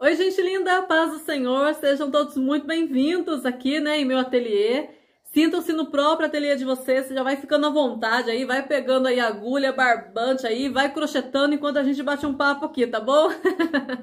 Oi, gente linda, paz do Senhor, sejam todos muito bem-vindos aqui, né, em meu ateliê. Sintam-se no próprio ateliê de vocês, você já vai ficando à vontade aí, vai pegando aí agulha, barbante aí, vai crochetando enquanto a gente bate um papo aqui, tá bom?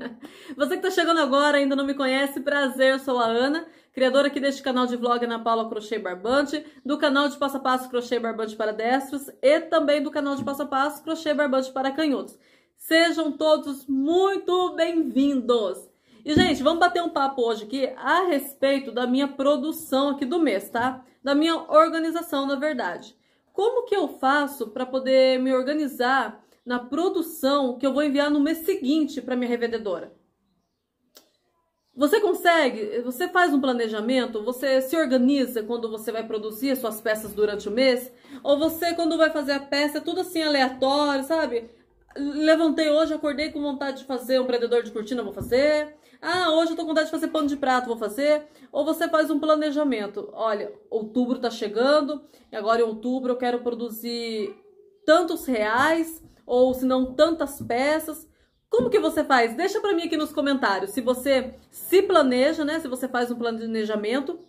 você que tá chegando agora ainda não me conhece, prazer, eu sou a Ana criadora aqui deste canal de vlog Ana Paula Crochê Barbante, do canal de passo a passo Crochê Barbante para Destros e também do canal de passo a passo Crochê Barbante para Canhotos. Sejam todos muito bem-vindos! E, gente, vamos bater um papo hoje aqui a respeito da minha produção aqui do mês, tá? Da minha organização, na verdade. Como que eu faço para poder me organizar na produção que eu vou enviar no mês seguinte para minha revendedora? Você consegue, você faz um planejamento, você se organiza quando você vai produzir suas peças durante o mês, ou você quando vai fazer a peça é tudo assim aleatório, sabe? Levantei hoje, acordei com vontade de fazer um prendedor de cortina, vou fazer. Ah, hoje eu tô com vontade de fazer pano de prato, vou fazer. Ou você faz um planejamento. Olha, outubro tá chegando, e agora em outubro eu quero produzir tantos reais, ou se não tantas peças. Como que você faz? Deixa para mim aqui nos comentários se você se planeja, né? Se você faz um planejamento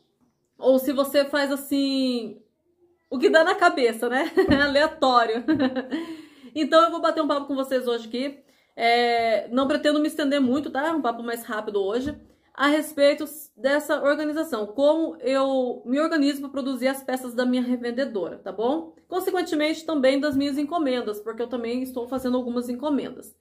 ou se você faz assim o que dá na cabeça, né? Aleatório. então eu vou bater um papo com vocês hoje aqui. É, não pretendo me estender muito, tá? É um papo mais rápido hoje a respeito dessa organização, como eu me organizo para produzir as peças da minha revendedora, tá bom? Consequentemente também das minhas encomendas, porque eu também estou fazendo algumas encomendas.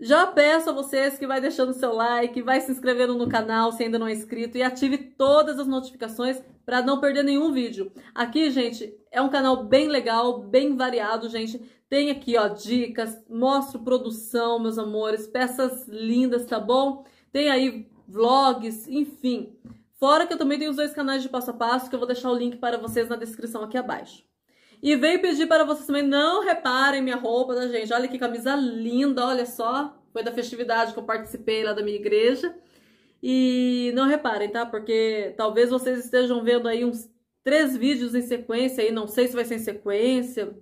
Já peço a vocês que vai deixando seu like, vai se inscrevendo no canal se ainda não é inscrito e ative todas as notificações para não perder nenhum vídeo. Aqui, gente, é um canal bem legal, bem variado, gente. Tem aqui, ó, dicas, mostro produção, meus amores, peças lindas, tá bom? Tem aí vlogs, enfim. Fora que eu também tenho os dois canais de passo a passo que eu vou deixar o link para vocês na descrição aqui abaixo. E veio pedir para vocês também, não reparem minha roupa, tá, gente? Olha que camisa linda, olha só. Foi da festividade que eu participei lá da minha igreja. E não reparem, tá? Porque talvez vocês estejam vendo aí uns três vídeos em sequência aí, não sei se vai ser em sequência,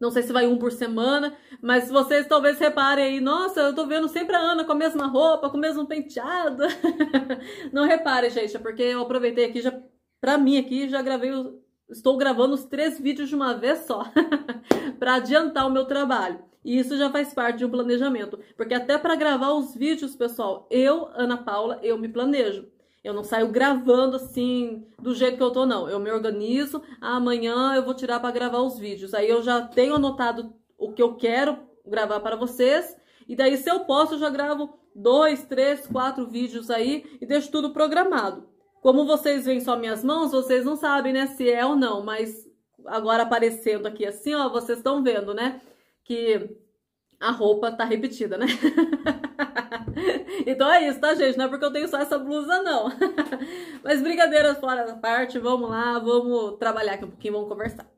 não sei se vai um por semana, mas vocês talvez reparem aí, nossa, eu tô vendo sempre a Ana com a mesma roupa, com o mesmo penteado. não reparem, gente, é porque eu aproveitei aqui já para mim aqui já gravei o, estou gravando os três vídeos de uma vez só, para adiantar o meu trabalho. E isso já faz parte de um planejamento, porque até para gravar os vídeos, pessoal, eu, Ana Paula, eu me planejo. Eu não saio gravando assim do jeito que eu tô não. Eu me organizo, amanhã eu vou tirar para gravar os vídeos. Aí eu já tenho anotado o que eu quero gravar para vocês, e daí se eu posso eu já gravo dois, três, quatro vídeos aí e deixo tudo programado. Como vocês veem só minhas mãos, vocês não sabem, né, se é ou não, mas agora aparecendo aqui assim, ó, vocês estão vendo, né, que a roupa tá repetida, né? então é isso, tá, gente? Não é porque eu tenho só essa blusa, não. Mas brincadeiras fora da parte, vamos lá, vamos trabalhar aqui um pouquinho, vamos conversar.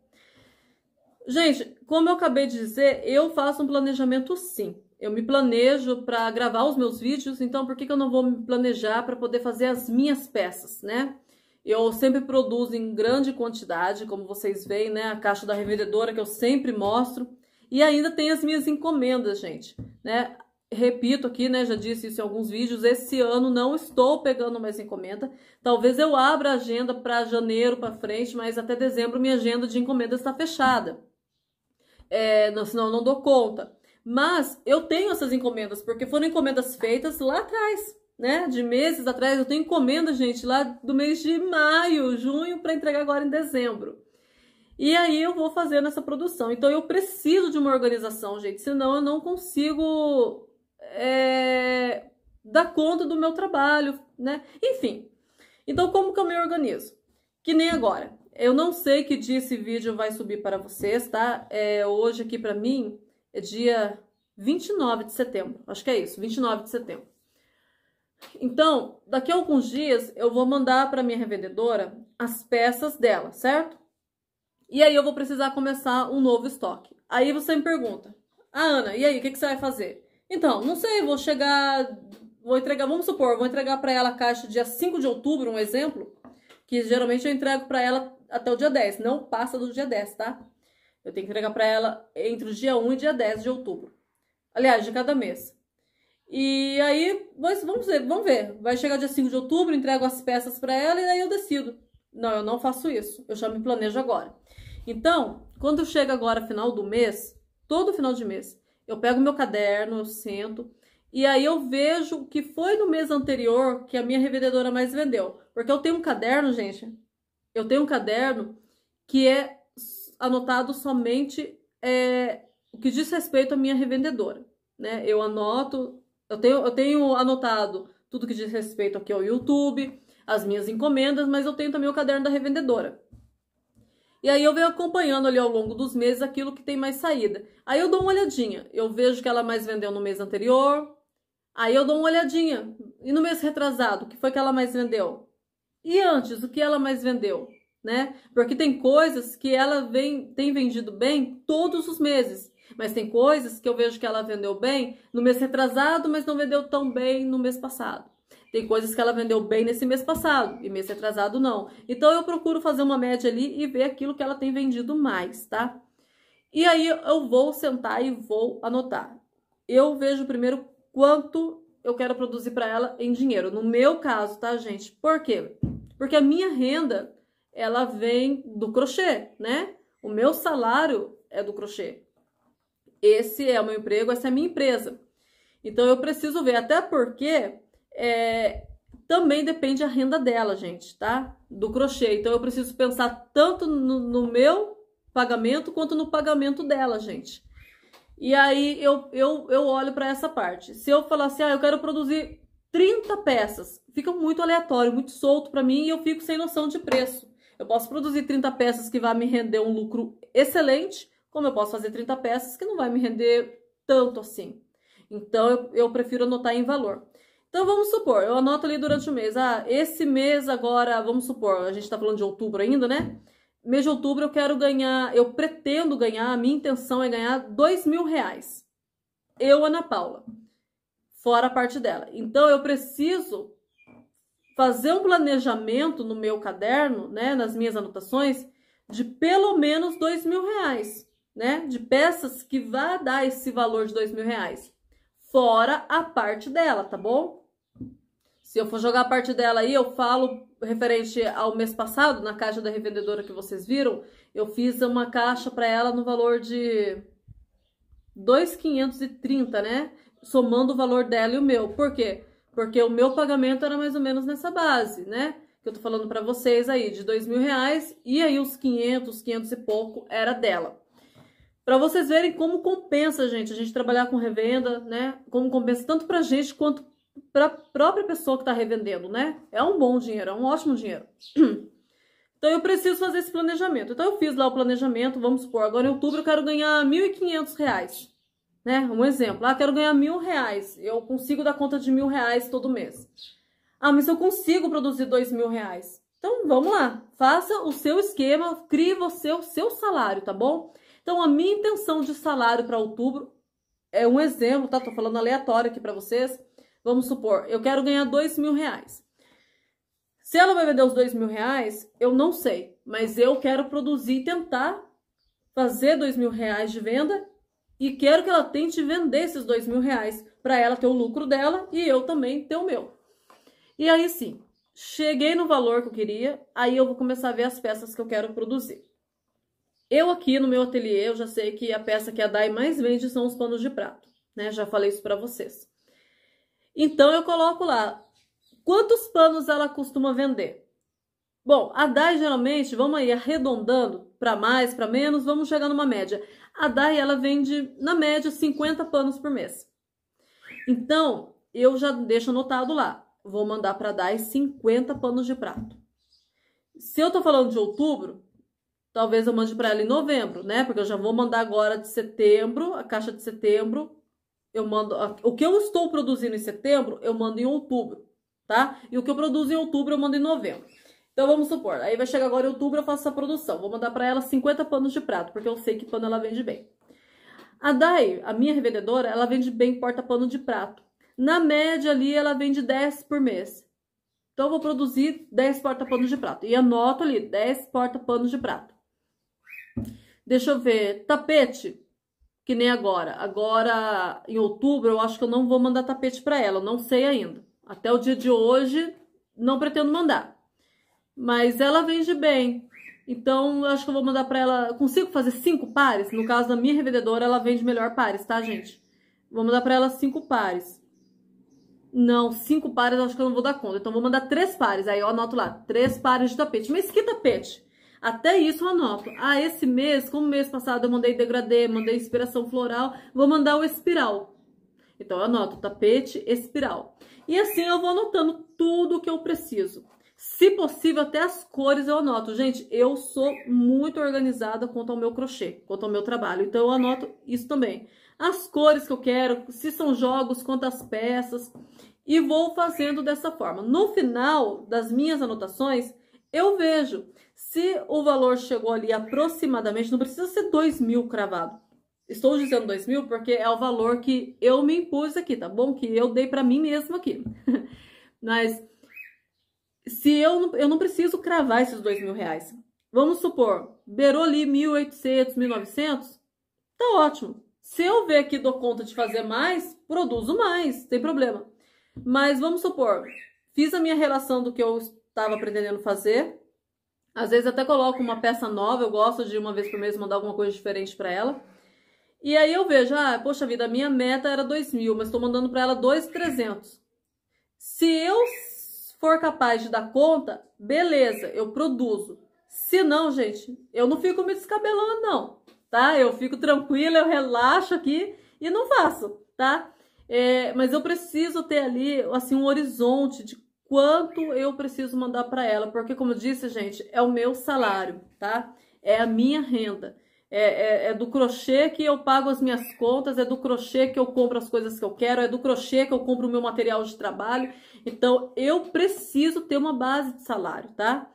Gente, como eu acabei de dizer, eu faço um planejamento sim eu me planejo para gravar os meus vídeos, então por que, que eu não vou me planejar para poder fazer as minhas peças, né? Eu sempre produzo em grande quantidade, como vocês veem, né? A caixa da revendedora que eu sempre mostro. E ainda tem as minhas encomendas, gente, né? Repito aqui, né? Já disse isso em alguns vídeos. Esse ano não estou pegando mais encomenda. Talvez eu abra a agenda para janeiro para frente, mas até dezembro minha agenda de encomendas está fechada. É, senão eu não dou conta. Mas eu tenho essas encomendas, porque foram encomendas feitas lá atrás, né? De meses atrás. Eu tenho encomenda, gente, lá do mês de maio, junho, para entregar agora em dezembro. E aí eu vou fazendo essa produção. Então eu preciso de uma organização, gente, senão eu não consigo é, dar conta do meu trabalho, né? Enfim. Então como que eu me organizo? Que nem agora. Eu não sei que dia esse vídeo vai subir para vocês, tá? É, hoje aqui para mim é dia 29 de setembro. Acho que é isso, 29 de setembro. Então, daqui a alguns dias eu vou mandar para minha revendedora as peças dela, certo? E aí eu vou precisar começar um novo estoque. Aí você me pergunta, ah, Ana, e aí, o que, que você vai fazer? Então, não sei, vou chegar, vou entregar, vamos supor, vou entregar para ela a caixa dia 5 de outubro, um exemplo, que geralmente eu entrego para ela até o dia 10, não passa do dia 10, tá? Eu tenho que entregar para ela entre o dia 1 e dia 10 de outubro. Aliás, de cada mês. E aí, vamos ver, vamos ver. Vai chegar dia 5 de outubro, entrego as peças para ela e aí eu decido. Não, eu não faço isso. Eu já me planejo agora. Então, quando eu chego agora final do mês, todo final de mês, eu pego meu caderno, eu sento e aí eu vejo o que foi no mês anterior que a minha revendedora mais vendeu. Porque eu tenho um caderno, gente. Eu tenho um caderno que é anotado somente é, o que diz respeito à minha revendedora. Né? Eu anoto, eu tenho, eu tenho anotado tudo que diz respeito aqui ao YouTube, as minhas encomendas, mas eu tenho também o caderno da revendedora. E aí eu venho acompanhando ali ao longo dos meses aquilo que tem mais saída. Aí eu dou uma olhadinha, eu vejo que ela mais vendeu no mês anterior. Aí eu dou uma olhadinha. E no mês retrasado, o que foi que ela mais vendeu? E antes, o que ela mais vendeu? né? Porque tem coisas que ela vem, tem vendido bem todos os meses. Mas tem coisas que eu vejo que ela vendeu bem no mês retrasado, mas não vendeu tão bem no mês passado. Tem coisas que ela vendeu bem nesse mês passado e mês retrasado não. Então eu procuro fazer uma média ali e ver aquilo que ela tem vendido mais, tá? E aí eu vou sentar e vou anotar. Eu vejo primeiro quanto eu quero produzir para ela em dinheiro. No meu caso, tá, gente? Por quê? Porque a minha renda ela vem do crochê, né? O meu salário é do crochê. Esse é o meu emprego, essa é a minha empresa. Então eu preciso ver, até porque é, também depende a renda dela, gente, tá? Do crochê. Então eu preciso pensar tanto no, no meu pagamento quanto no pagamento dela, gente. E aí eu, eu, eu olho para essa parte. Se eu falar assim, ah, eu quero produzir 30 peças, fica muito aleatório, muito solto para mim e eu fico sem noção de preço. Eu posso produzir 30 peças que vai me render um lucro excelente, como eu posso fazer 30 peças que não vai me render tanto assim. Então, eu, eu prefiro anotar em valor. Então, vamos supor, eu anoto ali durante o mês. Ah, esse mês agora, vamos supor, a gente está falando de outubro ainda, né? Mês de outubro eu quero ganhar, eu pretendo ganhar, a minha intenção é ganhar dois mil reais. Eu, Ana Paula, fora a parte dela. Então, eu preciso fazer um planejamento no meu caderno, né, nas minhas anotações, de pelo menos dois mil reais, né, de peças que vá dar esse valor de dois mil reais, fora a parte dela, tá bom? Se eu for jogar a parte dela aí, eu falo referente ao mês passado, na caixa da revendedora que vocês viram, eu fiz uma caixa para ela no valor de 2,530, né? Somando o valor dela e o meu. Por quê? porque o meu pagamento era mais ou menos nessa base, né? Que eu tô falando para vocês aí, de dois mil reais, e aí os 500, 500 e pouco era dela. Para vocês verem como compensa, gente, a gente trabalhar com revenda, né? Como compensa tanto pra gente quanto pra própria pessoa que tá revendendo, né? É um bom dinheiro, é um ótimo dinheiro. Então eu preciso fazer esse planejamento. Então eu fiz lá o planejamento, vamos supor, agora em outubro eu quero ganhar R$ 1.500. Né? Um exemplo, ah, quero ganhar mil reais, eu consigo dar conta de mil reais todo mês. Ah, mas eu consigo produzir dois mil reais. Então vamos lá, faça o seu esquema, crie você o seu salário, tá bom? Então a minha intenção de salário para outubro é um exemplo, tá? Tô falando aleatório aqui para vocês. Vamos supor, eu quero ganhar dois mil reais. Se ela vai vender os dois mil reais, eu não sei, mas eu quero produzir, tentar fazer dois mil reais de venda e quero que ela tente vender esses dois mil reais para ela ter o lucro dela e eu também ter o meu. E aí sim, cheguei no valor que eu queria, aí eu vou começar a ver as peças que eu quero produzir. Eu aqui no meu ateliê, eu já sei que a peça que a Dai mais vende são os panos de prato, né? Já falei isso para vocês. Então eu coloco lá quantos panos ela costuma vender. Bom, a DAI geralmente, vamos aí arredondando para mais, para menos, vamos chegar numa média. A DAI ela vende, na média, 50 panos por mês. Então, eu já deixo anotado lá. Vou mandar para a DAI 50 panos de prato. Se eu estou falando de outubro, talvez eu mande para ela em novembro, né? Porque eu já vou mandar agora de setembro, a caixa de setembro. Eu mando o que eu estou produzindo em setembro, eu mando em outubro, tá? E o que eu produzo em outubro, eu mando em novembro. Então vamos supor, aí vai chegar agora em outubro, eu faço a produção. Vou mandar para ela 50 panos de prato, porque eu sei que pano ela vende bem. A Dai, a minha revendedora, ela vende bem porta-pano de prato. Na média ali, ela vende 10 por mês. Então eu vou produzir 10 porta-panos de prato. E anoto ali, 10 porta-panos de prato. Deixa eu ver, tapete, que nem agora. Agora, em outubro, eu acho que eu não vou mandar tapete para ela, não sei ainda. Até o dia de hoje, não pretendo mandar. Mas ela vende bem. Então, acho que eu vou mandar para ela. Consigo fazer cinco pares? No caso da minha revendedora, ela vende melhor pares, tá, gente? Vou mandar para ela cinco pares. Não, cinco pares acho que eu não vou dar conta. Então, vou mandar três pares. Aí eu anoto lá: três pares de tapete. Mas que tapete? Até isso eu anoto. Ah, esse mês, como mês passado eu mandei degradê, mandei inspiração floral, vou mandar o espiral. Então eu anoto tapete, espiral. E assim eu vou anotando tudo o que eu preciso. Se possível, até as cores eu anoto. Gente, eu sou muito organizada quanto ao meu crochê, quanto ao meu trabalho. Então, eu anoto isso também. As cores que eu quero, se são jogos, quantas peças. E vou fazendo dessa forma. No final das minhas anotações, eu vejo se o valor chegou ali aproximadamente, não precisa ser 2 mil cravado. Estou dizendo 2 mil porque é o valor que eu me impus aqui, tá bom? Que eu dei para mim mesma aqui. Mas se eu, eu não preciso cravar esses dois mil reais. Vamos supor, beirou ali 1.800, 1.900, tá ótimo. Se eu ver que dou conta de fazer mais, produzo mais, tem problema. Mas vamos supor, fiz a minha relação do que eu estava pretendendo fazer. Às vezes até coloco uma peça nova, eu gosto de uma vez por mês mandar alguma coisa diferente para ela. E aí eu vejo, ah, poxa vida, a minha meta era dois mil, mas estou mandando para ela 2,300. Se eu for capaz de dar conta, beleza, eu produzo. Se não, gente, eu não fico me descabelando, não, tá? Eu fico tranquila, eu relaxo aqui e não faço, tá? É, mas eu preciso ter ali, assim, um horizonte de quanto eu preciso mandar para ela, porque como eu disse, gente, é o meu salário, tá? É a minha renda. É, é, é, do crochê que eu pago as minhas contas, é do crochê que eu compro as coisas que eu quero, é do crochê que eu compro o meu material de trabalho. Então, eu preciso ter uma base de salário, tá?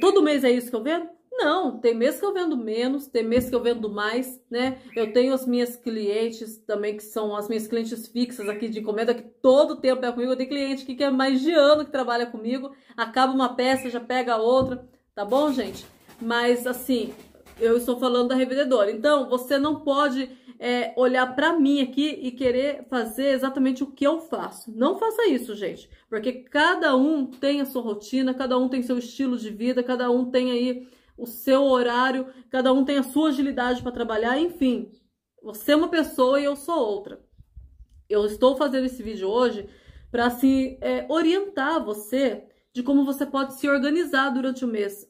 Todo mês é isso que eu vendo? Não, tem mês que eu vendo menos, tem mês que eu vendo mais, né? Eu tenho as minhas clientes também, que são as minhas clientes fixas aqui de encomenda, que todo tempo é comigo. Eu tenho cliente que quer mais de ano que trabalha comigo, acaba uma peça, já pega outra, tá bom, gente? Mas assim, eu estou falando da revendedora. Então, você não pode é, olhar para mim aqui e querer fazer exatamente o que eu faço. Não faça isso, gente, porque cada um tem a sua rotina, cada um tem seu estilo de vida, cada um tem aí o seu horário, cada um tem a sua agilidade para trabalhar, enfim. Você é uma pessoa e eu sou outra. Eu estou fazendo esse vídeo hoje para assim é, orientar você de como você pode se organizar durante o mês.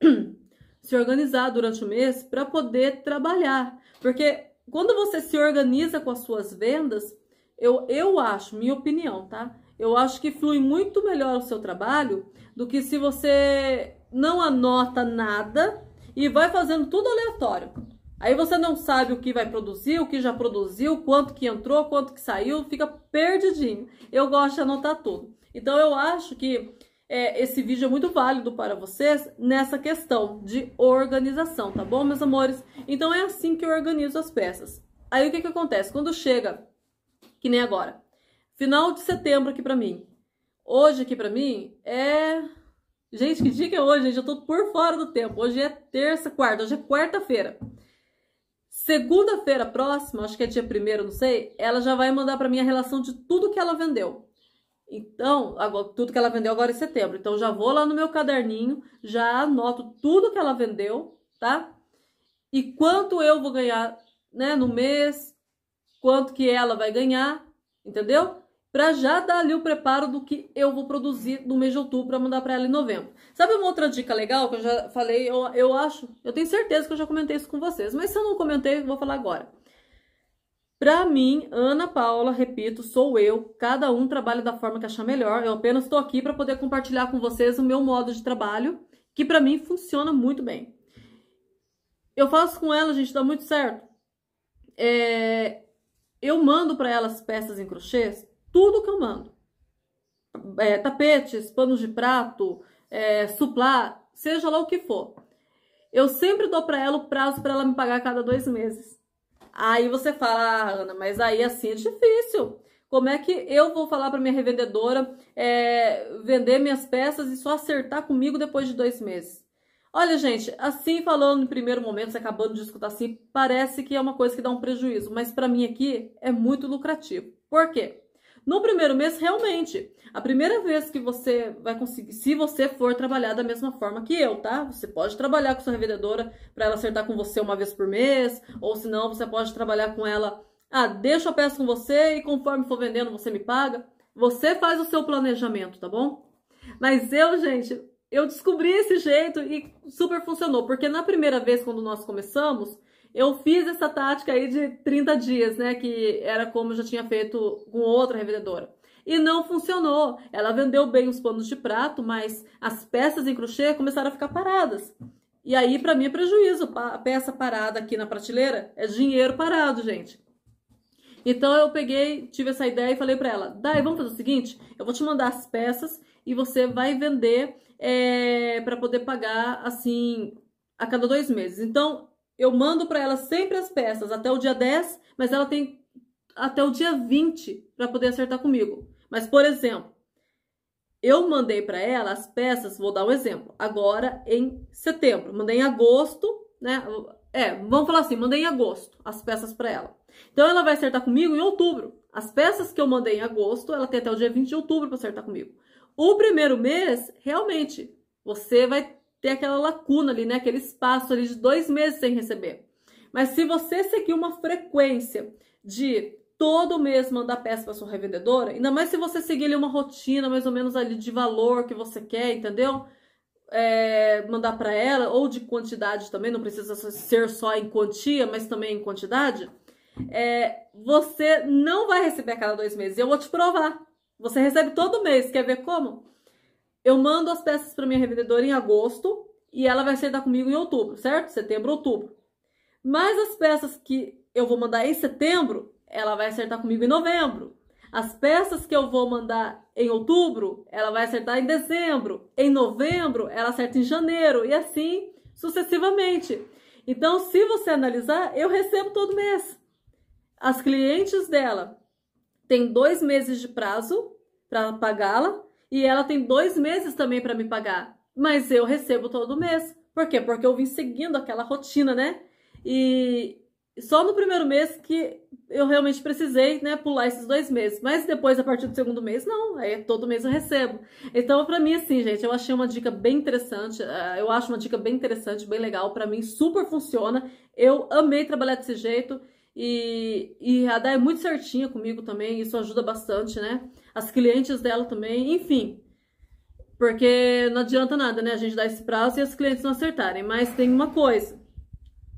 se organizar durante o mês para poder trabalhar. Porque quando você se organiza com as suas vendas, eu, eu acho, minha opinião, tá? Eu acho que flui muito melhor o seu trabalho do que se você não anota nada e vai fazendo tudo aleatório. Aí você não sabe o que vai produzir, o que já produziu, quanto que entrou, quanto que saiu, fica perdidinho. Eu gosto de anotar tudo. Então eu acho que é, esse vídeo é muito válido para vocês nessa questão de organização, tá bom, meus amores? Então é assim que eu organizo as peças. Aí o que, que acontece? Quando chega, que nem agora, final de setembro aqui para mim, hoje aqui para mim é... Gente, que dia que é hoje, gente? Eu tô por fora do tempo. Hoje é terça, quarta, hoje é quarta-feira. Segunda-feira próxima, acho que é dia primeiro, não sei, ela já vai mandar para mim a relação de tudo que ela vendeu. Então, agora, tudo que ela vendeu agora é em setembro. Então, já vou lá no meu caderninho, já anoto tudo que ela vendeu, tá? E quanto eu vou ganhar, né, no mês, quanto que ela vai ganhar, entendeu? Para já dar ali o preparo do que eu vou produzir no mês de outubro para mandar para ela em novembro. Sabe uma outra dica legal que eu já falei, eu, eu acho, eu tenho certeza que eu já comentei isso com vocês, mas se eu não comentei, eu vou falar agora. Para mim, Ana Paula, repito, sou eu. Cada um trabalha da forma que achar melhor. Eu apenas estou aqui para poder compartilhar com vocês o meu modo de trabalho, que para mim funciona muito bem. Eu faço com ela, gente, dá muito certo. É... Eu mando para elas peças em crochês, tudo que eu mando. É, tapetes, panos de prato, é, suplá, seja lá o que for. Eu sempre dou para ela o prazo para ela me pagar a cada dois meses. Aí você fala, ah, Ana, mas aí assim é difícil. Como é que eu vou falar para minha revendedora é, vender minhas peças e só acertar comigo depois de dois meses? Olha, gente, assim falando no primeiro momento, você acabando de escutar assim, parece que é uma coisa que dá um prejuízo, mas para mim aqui é muito lucrativo. Por quê? No primeiro mês, realmente, a primeira vez que você vai conseguir, se você for trabalhar da mesma forma que eu, tá? Você pode trabalhar com sua revendedora para ela acertar com você uma vez por mês, ou se não, você pode trabalhar com ela, ah, deixa a peça com você e conforme for vendendo você me paga. Você faz o seu planejamento, tá bom? Mas eu, gente, eu descobri esse jeito e super funcionou, porque na primeira vez quando nós começamos, eu fiz essa tática aí de 30 dias, né? Que era como eu já tinha feito com outra revendedora. E não funcionou. Ela vendeu bem os panos de prato, mas as peças em crochê começaram a ficar paradas. E aí, para mim, é prejuízo. A peça parada aqui na prateleira é dinheiro parado, gente. Então eu peguei, tive essa ideia e falei para ela: Dai, vamos fazer o seguinte: eu vou te mandar as peças e você vai vender é, eh, para poder pagar assim a cada dois meses. Então eu mando para ela sempre as peças até o dia 10, mas ela tem até o dia 20 para poder acertar comigo. Mas, por exemplo, eu mandei para ela as peças, vou dar um exemplo, agora em setembro. Mandei em agosto, né? É, vamos falar assim, mandei em agosto as peças para ela. Então, ela vai acertar comigo em outubro. As peças que eu mandei em agosto, ela tem até o dia 20 de outubro para acertar comigo. O primeiro mês, realmente, você vai ter aquela lacuna ali, né? Aquele espaço ali de dois meses sem receber. Mas se você seguir uma frequência de todo mês mandar peça para sua revendedora, ainda mais se você seguir ali uma rotina mais ou menos ali de valor que você quer, entendeu? É, mandar para ela ou de quantidade também, não precisa ser só em quantia, mas também em quantidade. É, você não vai receber a cada dois meses. Eu vou te provar. Você recebe todo mês. Quer ver como? eu mando as peças para minha revendedora em agosto e ela vai acertar comigo em outubro, certo? Setembro, outubro. Mas as peças que eu vou mandar em setembro, ela vai acertar comigo em novembro. As peças que eu vou mandar em outubro, ela vai acertar em dezembro. Em novembro, ela acerta em janeiro e assim sucessivamente. Então, se você analisar, eu recebo todo mês. As clientes dela têm dois meses de prazo para pagá-la e ela tem dois meses também para me pagar. Mas eu recebo todo mês. Por quê? Porque eu vim seguindo aquela rotina, né? E só no primeiro mês que eu realmente precisei, né, pular esses dois meses. Mas depois, a partir do segundo mês, não. Aí todo mês eu recebo. Então, para mim, assim, gente, eu achei uma dica bem interessante. Ah, eu acho uma dica bem interessante, bem legal. para mim, super funciona. Eu amei trabalhar desse jeito. E, e a Dai é muito certinha comigo também. Isso ajuda bastante, né? as clientes dela também, enfim. Porque não adianta nada, né? A gente dar esse prazo e as clientes não acertarem. Mas tem uma coisa.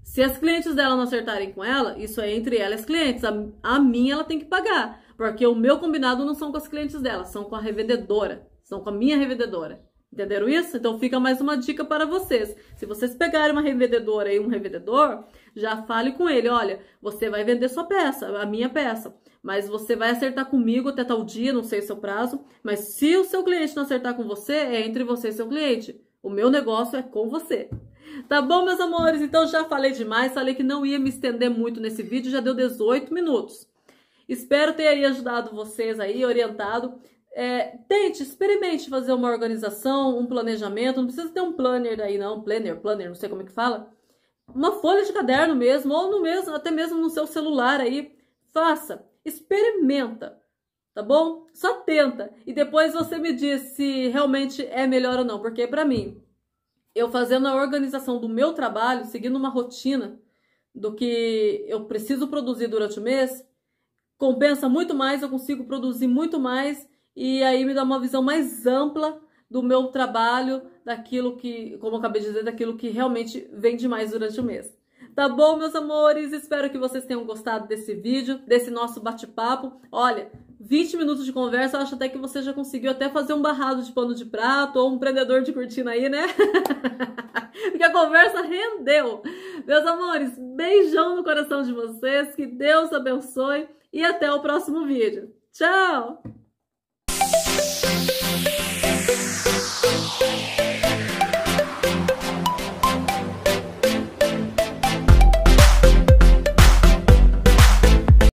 Se as clientes dela não acertarem com ela, isso é entre ela e as clientes. A, a minha ela tem que pagar. Porque o meu combinado não são com as clientes dela, são com a revendedora. São com a minha revendedora. Entenderam isso? Então fica mais uma dica para vocês. Se vocês pegarem uma revendedora e um revendedor, já fale com ele, olha, você vai vender sua peça, a minha peça, mas você vai acertar comigo até tal dia, não sei o seu prazo, mas se o seu cliente não acertar com você, é entre você e seu cliente. O meu negócio é com você. Tá bom, meus amores? Então já falei demais, falei que não ia me estender muito nesse vídeo, já deu 18 minutos. Espero ter aí ajudado vocês aí, orientado. É, tente, experimente fazer uma organização, um planejamento. Não precisa ter um planner aí, não. Planner, planner, não sei como é que fala uma folha de caderno mesmo, ou no mesmo, até mesmo no seu celular aí. Faça, experimenta, tá bom? Só tenta e depois você me diz se realmente é melhor ou não, porque para mim, eu fazendo a organização do meu trabalho, seguindo uma rotina do que eu preciso produzir durante o mês, compensa muito mais, eu consigo produzir muito mais e aí me dá uma visão mais ampla do meu trabalho, daquilo que, como eu acabei de dizer, daquilo que realmente vende mais durante o mês. Tá bom, meus amores? Espero que vocês tenham gostado desse vídeo, desse nosso bate-papo. Olha, 20 minutos de conversa, acho até que você já conseguiu até fazer um barrado de pano de prato ou um prendedor de cortina aí, né? Porque a conversa rendeu. Meus amores, beijão no coração de vocês, que Deus abençoe e até o próximo vídeo. Tchau!